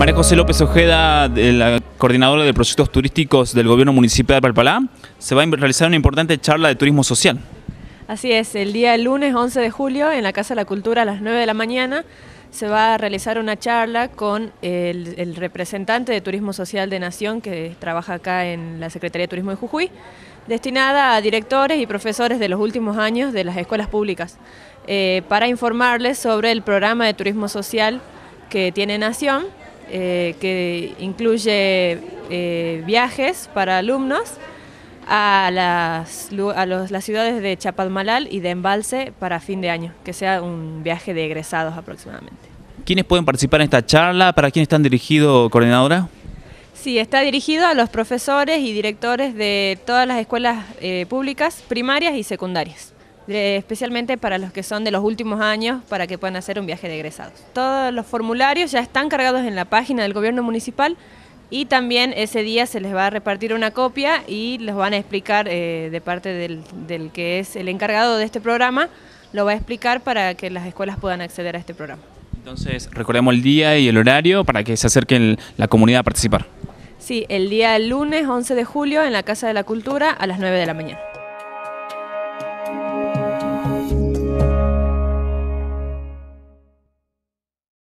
María José López Ojeda, la coordinadora de proyectos turísticos del Gobierno Municipal de Palpalá, se va a realizar una importante charla de turismo social. Así es, el día lunes 11 de julio en la Casa de la Cultura a las 9 de la mañana se va a realizar una charla con el, representante de Turismo Social de Nación que trabaja acá en la Secretaría de Turismo de Jujuy, destinada a directores y profesores de los últimos años de las escuelas públicas, eh, para informarles sobre el programa de turismo social que tiene Nación eh, que incluye eh, viajes para alumnos a, las, a las ciudades de Chapatmalal y de Embalse para fin de año, que sea un viaje de egresados aproximadamente. ¿Quiénes pueden participar en esta charla? ¿Para quién están dirigidos, coordinadora? Sí, está dirigido a los profesores y directores de todas las escuelas eh, públicas, primarias y secundarias especialmente para los que son de los últimos años, para que puedan hacer un viaje de egresados. Todos los formularios ya están cargados en la página del gobierno municipal y también ese día se les va a repartir una copia y los van a explicar eh, de parte del, que es el encargado de este programa, lo va a explicar para que las escuelas puedan acceder a este programa. Entonces, recordemos el día y el horario para que se acerquen la comunidad a participar. Sí, el día lunes 11 de julio en la Casa de la Cultura a las 9 de la mañana.